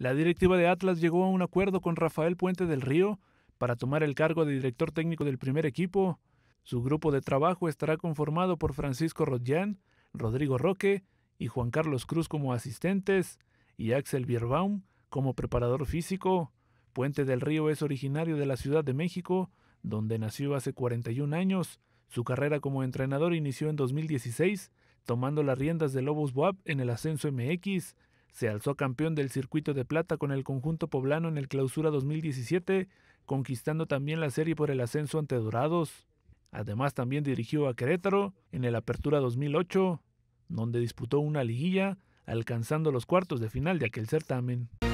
La directiva de Atlas llegó a un acuerdo con Rafael Puente del Río para tomar el cargo de director técnico del primer equipo. Su grupo de trabajo estará conformado por Francisco Rollán Rodrigo Roque y Juan Carlos Cruz como asistentes y Axel Bierbaum como preparador físico. Puente del Río es originario de la Ciudad de México, donde nació hace 41 años. Su carrera como entrenador inició en 2016, tomando las riendas de Lobos Buap en el ascenso MX, se alzó campeón del circuito de plata con el conjunto poblano en el Clausura 2017, conquistando también la serie por el ascenso ante Dorados. Además también dirigió a Querétaro en el Apertura 2008, donde disputó una liguilla, alcanzando los cuartos de final de aquel certamen.